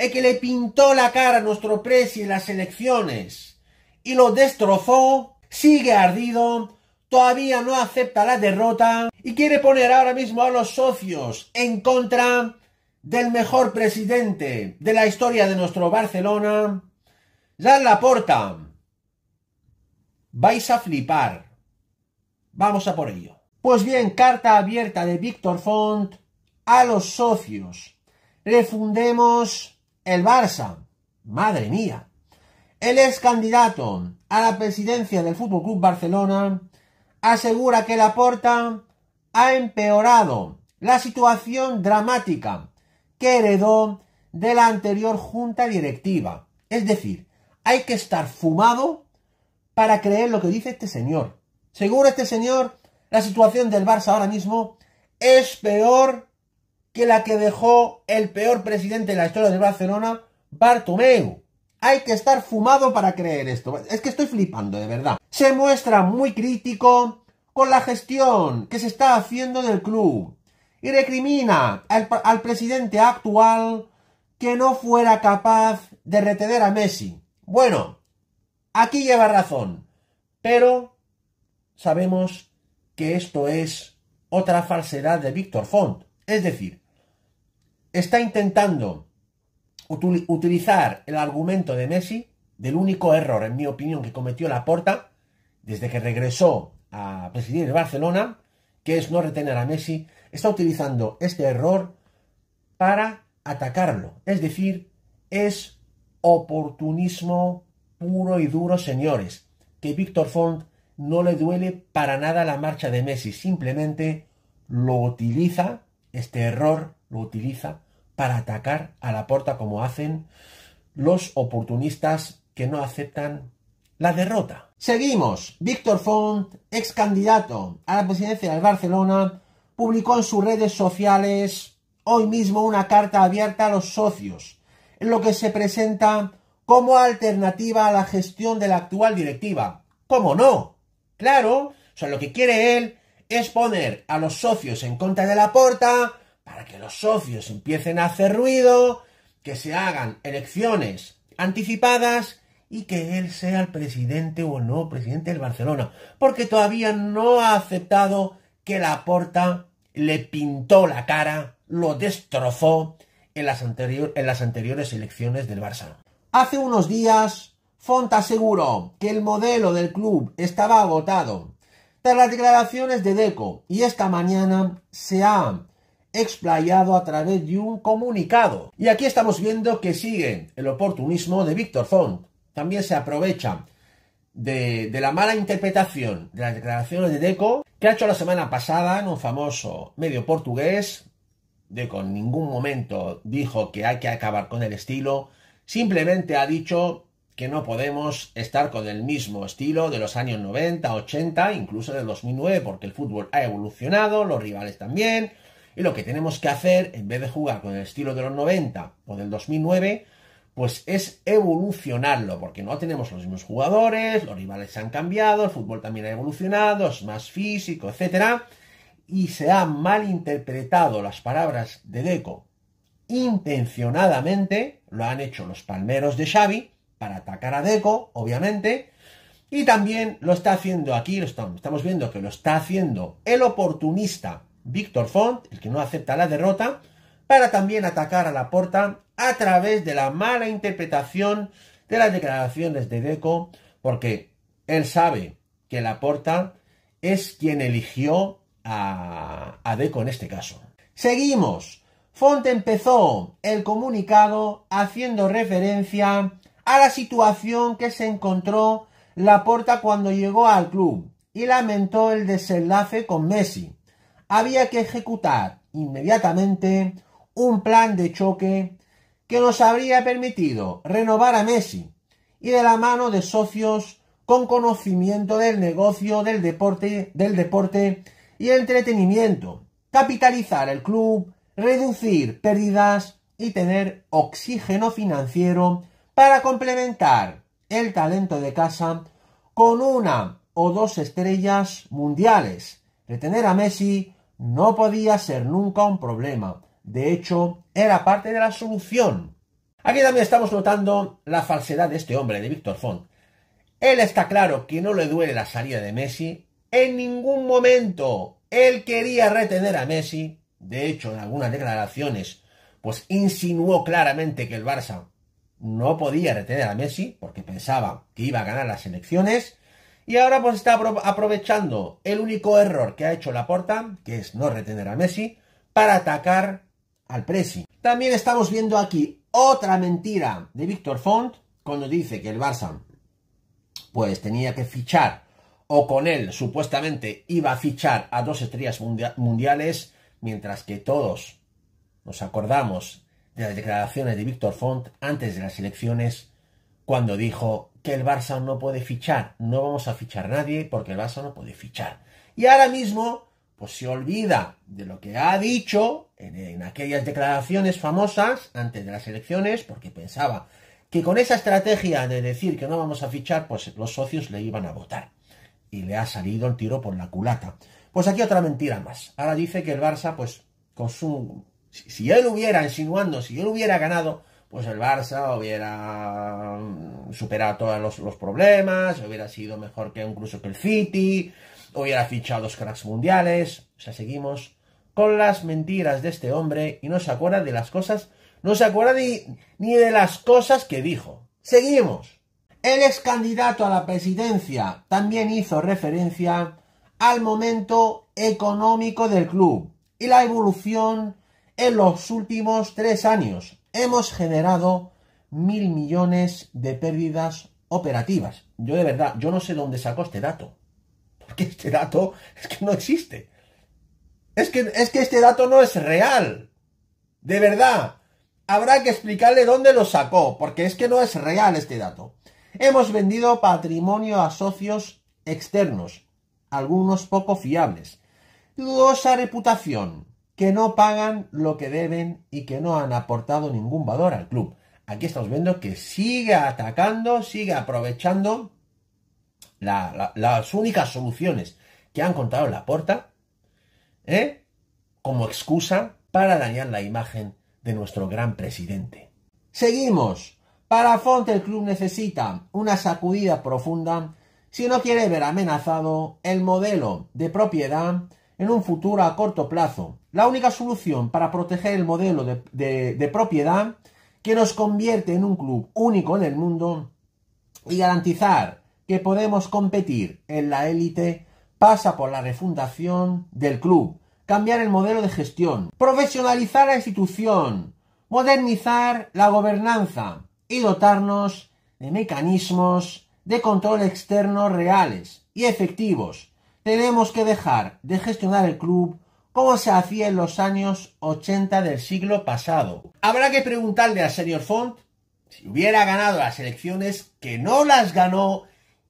el que le pintó la cara a nuestro presi en las elecciones y lo destrozó, sigue ardido, todavía no acepta la derrota y quiere poner ahora mismo a los socios en contra del mejor presidente de la historia de nuestro Barcelona, la porta! Vais a flipar. Vamos a por ello. Pues bien, carta abierta de Víctor Font a los socios. Refundemos el Barça, madre mía, el ex candidato a la presidencia del FC Barcelona asegura que la porta ha empeorado la situación dramática que heredó de la anterior junta directiva. Es decir, hay que estar fumado para creer lo que dice este señor. Seguro este señor, la situación del Barça ahora mismo es peor que la que dejó el peor presidente de la historia de Barcelona, Bartomeu. Hay que estar fumado para creer esto. Es que estoy flipando, de verdad. Se muestra muy crítico con la gestión que se está haciendo del club y recrimina al, presidente actual que no fuera capaz de retener a Messi. Bueno, aquí lleva razón, pero sabemos que esto es otra falsedad de Víctor Font. Es decir, está intentando utilizar el argumento de Messi, del único error, en mi opinión, que cometió Laporta desde que regresó a presidir el Barcelona, que es no retener a Messi, está utilizando este error para atacarlo. Es decir, es oportunismo puro y duro, señores, que Víctor Font no le duele para nada la marcha de Messi, simplemente lo utiliza este error lo utiliza para atacar a la porta como hacen los oportunistas que no aceptan la derrota. Seguimos. Víctor Font, ex candidato a la presidencia del Barcelona, publicó en sus redes sociales hoy mismo una carta abierta a los socios, en lo que se presenta como alternativa a la gestión de la actual directiva. ¿Cómo no? Claro, o lo que quiere él es poner a los socios en contra de la para que los socios empiecen a hacer ruido, que se hagan elecciones anticipadas y que él sea el presidente o no presidente del Barcelona, porque todavía no ha aceptado que la porta le pintó la cara, lo destrozó en las, en las anteriores elecciones del Barça. Hace unos días, Font aseguró que el modelo del club estaba agotado de las declaraciones de Deco y esta mañana se ha explayado a través de un comunicado. Y aquí estamos viendo que sigue el oportunismo de Víctor Font. También se aprovecha de, de, la mala interpretación de las declaraciones de Deco que ha hecho la semana pasada en un famoso medio portugués. Deco en ningún momento dijo que hay que acabar con el estilo. Simplemente ha dicho que no podemos estar con el mismo estilo de los años 90, 80, incluso del 2009, porque el fútbol ha evolucionado, los rivales también, y lo que tenemos que hacer, en vez de jugar con el estilo de los 90 o del 2009, pues es evolucionarlo, porque no tenemos los mismos jugadores, los rivales se han cambiado, el fútbol también ha evolucionado, es más físico, etc. Y se han malinterpretado las palabras de Deco intencionadamente, lo han hecho los palmeros de Xavi, para atacar a Deco, obviamente. Y también lo está haciendo aquí, lo estamos viendo que lo está haciendo el oportunista Víctor Font, el que no acepta la derrota, para también atacar a la porta a través de la mala interpretación de las declaraciones de Deco, porque él sabe que la porta es quien eligió a, a Deco en este caso. Seguimos. Font empezó el comunicado haciendo referencia a la situación que se encontró Laporta cuando llegó al club y lamentó el desenlace con Messi. Había que ejecutar inmediatamente un plan de choque que nos habría permitido renovar a Messi y de la mano de socios con conocimiento del negocio del deporte, del deporte y entretenimiento, capitalizar el club, reducir pérdidas y tener oxígeno financiero para complementar el talento de casa con una o dos estrellas mundiales. Retener a Messi no podía ser nunca un problema. De hecho, era parte de la solución. Aquí también estamos notando la falsedad de este hombre, de Víctor Font. Él está claro que no le duele la salida de Messi. En ningún momento él quería retener a Messi. De hecho, en algunas declaraciones, pues insinuó claramente que el Barça no podía retener a Messi porque pensaba que iba a ganar las elecciones. Y ahora pues está aprovechando el único error que ha hecho Laporta, que es no retener a Messi, para atacar al Presi. También estamos viendo aquí otra mentira de Víctor Font cuando dice que el Barça pues tenía que fichar o con él supuestamente iba a fichar a dos estrellas mundiales, mientras que todos nos acordamos de las declaraciones de Víctor Font antes de las elecciones, cuando dijo que el Barça no puede fichar, no vamos a fichar nadie porque el Barça no puede fichar. Y ahora mismo, pues se olvida de lo que ha dicho en, en aquellas declaraciones famosas antes de las elecciones, porque pensaba que con esa estrategia de decir que no vamos a fichar, pues los socios le iban a votar. Y le ha salido el tiro por la culata. Pues aquí otra mentira más. Ahora dice que el Barça, pues con su si, él hubiera insinuando, si él hubiera ganado, pues el Barça hubiera mm, superado todos los, problemas, hubiera sido mejor que incluso que el City, hubiera fichado los cracks mundiales. O sea, seguimos con las mentiras de este hombre y no se acuerda de las cosas, no se acuerda ni, ni de las cosas que dijo. Seguimos. El ex candidato a la presidencia también hizo referencia al momento económico del club y la evolución en los últimos tres años. Hemos generado mil millones de pérdidas operativas. Yo de verdad, yo no sé dónde sacó este dato. Porque este dato es que no existe. Es que, es que este dato no es real. De verdad. Habrá que explicarle dónde lo sacó, porque es que no es real este dato. Hemos vendido patrimonio a socios externos, algunos poco fiables. Dudosa reputación, que no pagan lo que deben y que no han aportado ningún valor al club. Aquí estamos viendo que sigue atacando, sigue aprovechando las únicas soluciones que han contado en la porta ¿eh? como excusa para dañar la imagen de nuestro gran presidente. Seguimos. Para Font, el club necesita una sacudida profunda si no quiere ver amenazado el modelo de propiedad en un futuro a corto plazo. La única solución para proteger el modelo de, propiedad que nos convierte en un club único en el mundo y garantizar que podemos competir en la élite pasa por la refundación del club, cambiar el modelo de gestión, profesionalizar la institución, modernizar la gobernanza y dotarnos de mecanismos de control externo reales y efectivos tenemos que dejar de gestionar el club como se hacía en los años 80 del siglo pasado. Habrá que preguntarle al señor Font si hubiera ganado las elecciones, que no las ganó,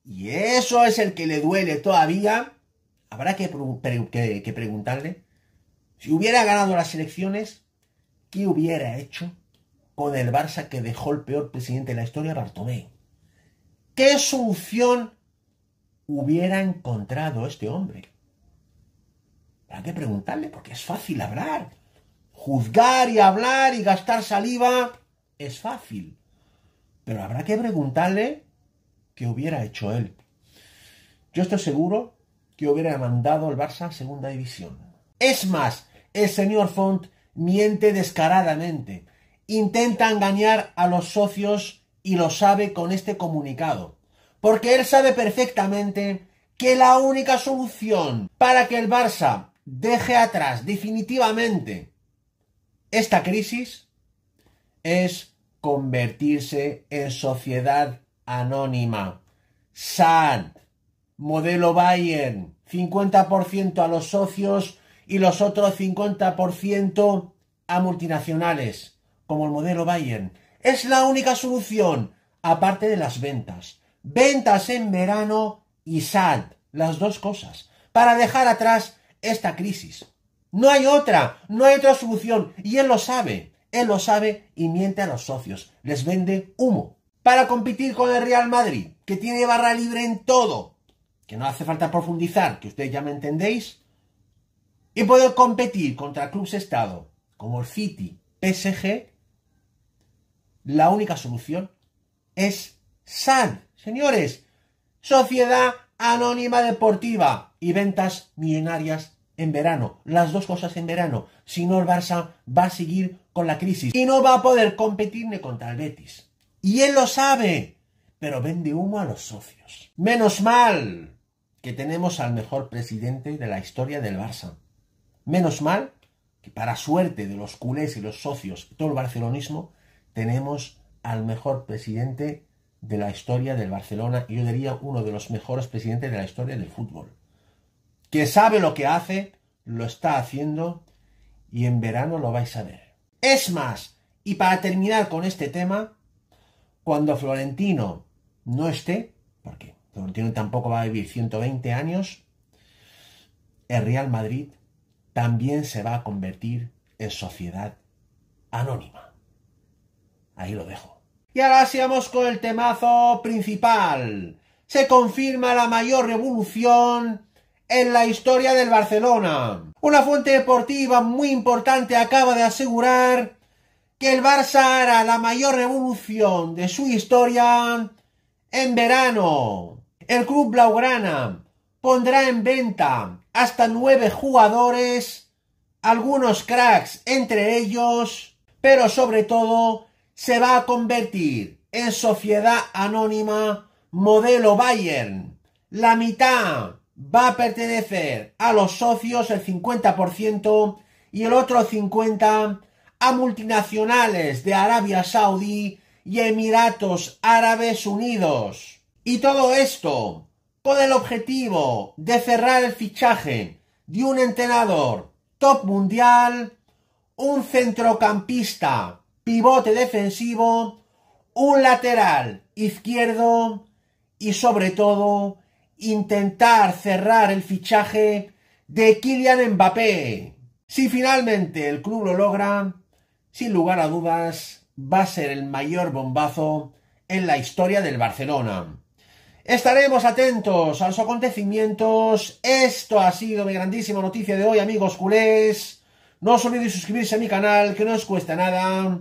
y eso es el que le duele todavía. Habrá que, preguntarle si hubiera ganado las elecciones, ¿qué hubiera hecho con el Barça que dejó el peor presidente de la historia, Bartomeu? ¿Qué solución hubiera encontrado este hombre? Habrá que preguntarle, porque es fácil hablar. Juzgar y hablar y gastar saliva es fácil. Pero habrá que preguntarle qué hubiera hecho él. Yo estoy seguro que hubiera mandado al Barça a segunda división. Es más, el señor Font miente descaradamente. Intenta engañar a los socios y lo sabe con este comunicado. Porque él sabe perfectamente que la única solución para que el Barça deje atrás definitivamente esta crisis es convertirse en sociedad anónima. SAD, modelo Bayern, 50% a los socios y los otros 50% a multinacionales, como el modelo Bayern. Es la única solución, aparte de las ventas ventas en verano y sal las dos cosas, para dejar atrás esta crisis. No hay otra, no hay otra solución, y él lo sabe, él lo sabe y miente a los socios, les vende humo. Para competir con el Real Madrid, que tiene barra libre en todo, que no hace falta profundizar, que ustedes ya me entendéis, y poder competir contra clubes Estado como el City, PSG, la única solución es sal Señores, sociedad anónima deportiva y ventas millonarias en verano. Las dos cosas en verano. Si no, el Barça va a seguir con la crisis y no va a poder competir ni contra el Betis. Y él lo sabe, pero vende humo a los socios. Menos mal que tenemos al mejor presidente de la historia del Barça. Menos mal que para suerte de los culés y los socios y todo el barcelonismo, tenemos al mejor presidente de la historia del Barcelona y yo diría uno de los mejores presidentes de la historia del fútbol. Que sabe lo que hace, lo está haciendo y en verano lo vais a ver. Es más, y para terminar con este tema, cuando Florentino no esté, porque Florentino tampoco va a vivir 120 años, el Real Madrid también se va a convertir en sociedad anónima. Ahí lo dejo. Y ahora sigamos con el temazo principal. Se confirma la mayor revolución en la historia del Barcelona. Una fuente deportiva muy importante acaba de asegurar que el Barça hará la mayor revolución de su historia en verano. El club blaugrana pondrá en venta hasta nueve jugadores, algunos cracks entre ellos, pero sobre todo se va a convertir en sociedad anónima modelo Bayern. La mitad va a pertenecer a los socios, el 50%, y el otro 50% a multinacionales de Arabia Saudí y Emiratos Árabes Unidos. Y todo esto con el objetivo de cerrar el fichaje de un entrenador top mundial, un centrocampista pivote defensivo, un lateral izquierdo y sobre todo intentar cerrar el fichaje de Kylian Mbappé. Si finalmente el club lo logra, sin lugar a dudas, va a ser el mayor bombazo en la historia del Barcelona. Estaremos atentos a los acontecimientos. Esto ha sido mi grandísima noticia de hoy, amigos culés. No os olvidéis suscribirse a mi canal, que no os cuesta nada